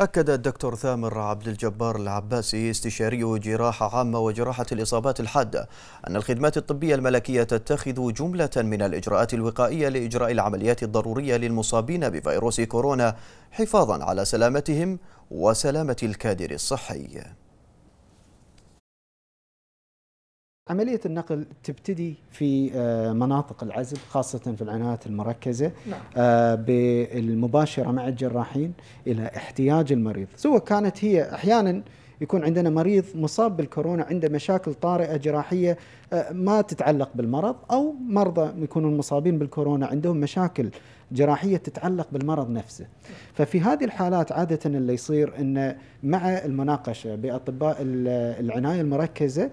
أكد الدكتور ثامر عبد الجبار العباسي استشاري جراحة عامة وجراحة الإصابات الحادة أن الخدمات الطبية الملكية تتخذ جملة من الإجراءات الوقائية لإجراء العمليات الضرورية للمصابين بفيروس كورونا حفاظا على سلامتهم وسلامة الكادر الصحي عملية النقل تبتدي في آه، مناطق العزل خاصة في العنايات المركزة نعم. آه، بالمباشرة مع الجراحين إلى احتياج المريض سواء كانت هي أحيانا يكون عندنا مريض مصاب بالكورونا عنده مشاكل طارئة جراحية آه، ما تتعلق بالمرض أو مرضى يكونون مصابين بالكورونا عندهم مشاكل جراحية تتعلق بالمرض نفسه ففي هذه الحالات عادة اللي يصير أن مع المناقشة بأطباء العناية المركزة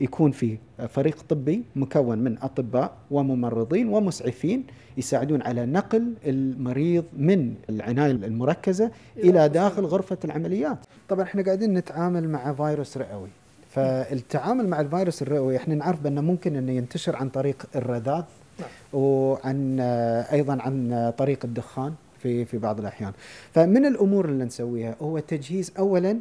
يكون في فريق طبي مكون من اطباء وممرضين ومسعفين يساعدون على نقل المريض من العنايه المركزه الى داخل غرفه العمليات. طبعا احنا قاعدين نتعامل مع فيروس رئوي فالتعامل مع الفيروس الرئوي احنا نعرف بانه ممكن انه ينتشر عن طريق الرذاذ نعم. وعن ايضا عن طريق الدخان في في بعض الاحيان فمن الامور اللي نسويها هو تجهيز اولا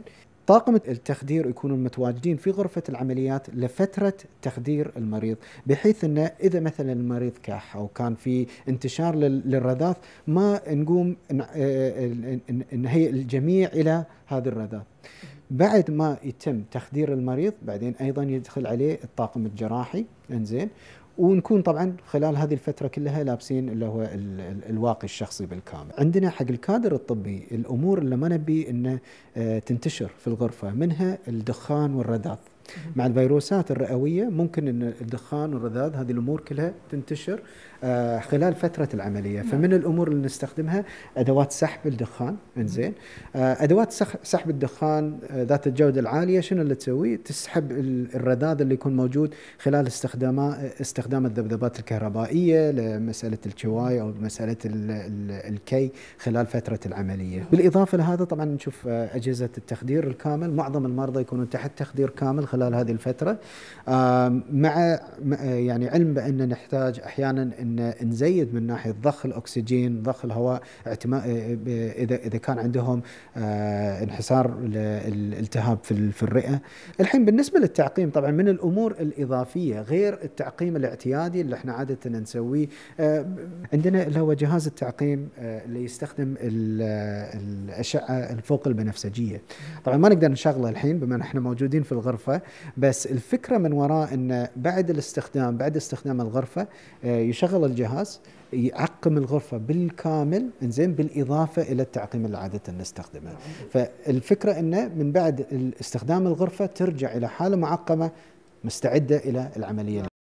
طاقم التخدير يكونون متواجدين في غرفة العمليات لفترة تخدير المريض بحيث أنه إذا مثلا المريض كح أو كان في انتشار للرذاذ ما نقوم آه، آه، نهيئ الجميع إلى هذا الرذاذ بعد ما يتم تخدير المريض بعدين ايضا يدخل عليه الطاقم الجراحي انزين ونكون طبعا خلال هذه الفتره كلها لابسين اللي هو الواقي الشخصي بالكامل. عندنا حق الكادر الطبي الامور اللي ما نبي انه آه، تنتشر في الغرفه منها الدخان والرذاذ. مع الفيروسات الرئويه ممكن ان الدخان والرذاذ هذه الامور كلها تنتشر آه، خلال فتره العمليه نعم. فمن الامور اللي نستخدمها ادوات سحب الدخان انزين نعم. آه، ادوات سحب الدخان آه، ذات الجوده العاليه شنو اللي تسوي تسحب الرذاذ اللي يكون موجود خلال استخدام استخدام الذبذبات الكهربائيه لمساله الشواي او مساله الكي خلال فتره العمليه نعم. بالاضافه لهذا طبعا نشوف اجهزه التخدير الكامل معظم المرضى يكونون تحت تخدير كامل خلال هذه الفتره مع يعني علم بان نحتاج احيانا ان نزيد من ناحيه ضخ الاكسجين ضخ الهواء آه، اذا اذا كان عندهم آه، انحسار الالتهاب في الرئه الحين بالنسبه للتعقيم طبعا من الامور الاضافيه غير التعقيم الاعتيادي اللي احنا عاده نسويه آه، عندنا اللي هو جهاز التعقيم اللي يستخدم الاشعه الفوق البنفسجيه طبعا ما نقدر نشغله الحين بما ان احنا موجودين في الغرفه بس الفكره من وراء أن بعد الاستخدام بعد استخدام الغرفه آه، يشغل الجهاز يعقم الغرفه بالكامل انزين بالاضافه الى التعقيم اللي عاده نستخدمه فالفكره انه من بعد استخدام الغرفه ترجع الى حاله معقمه مستعده الى العمليه